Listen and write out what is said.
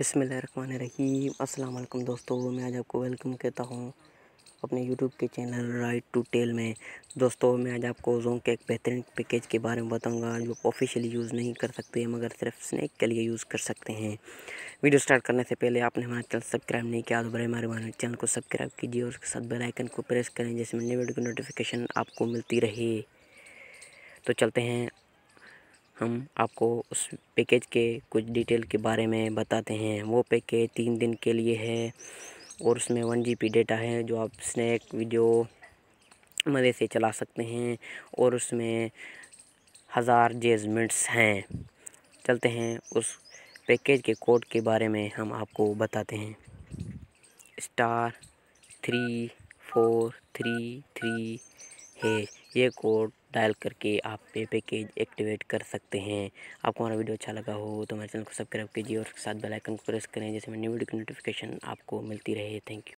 अस्सलाम वालेकुम दोस्तों मैं आज आपको वेलकम कहता हूँ अपने यूट्यूब के चैनल राइट टू टेल में दोस्तों मैं आज आपको जोंग के एक बेहतरीन पैकेज के बारे में बताऊंगा जो ऑफिशियली यूज़ नहीं कर सकते मगर सिर्फ स्नैक के लिए यूज़ कर सकते हैं वीडियो स्टार्ट करने से पहले आपने हमारा चैनल सब्सक्राइब नहीं किया तो बड़े हमारे हमारे चैनल को सब्सक्राइब कीजिए और उसके साथ बेलाइकन को प्रेस करें जिसमें नई वीडियो की नोटिफिकेशन आपको मिलती रहे तो चलते हैं हम आपको उस पैकेज के कुछ डिटेल के बारे में बताते हैं वो पैकेज तीन दिन के लिए है और उसमें वन जी डेटा है जो आप स्नैक वीडियो मज़े से चला सकते हैं और उसमें हज़ार जेजमेंट्स हैं चलते हैं उस पैकेज के कोड के बारे में हम आपको बताते हैं star three four three three है ये कोड डायल करके आप पे पैकेज एक्टिवेट कर सकते हैं आपको हमारा वीडियो अच्छा लगा हो तो हमारे चैनल को सब्सक्राइब कीजिए और साथ बेल आइकन को प्रेस करें जैसे मैं न्यू वीडियो की नोटिफिकेशन आपको मिलती रहे थैंक यू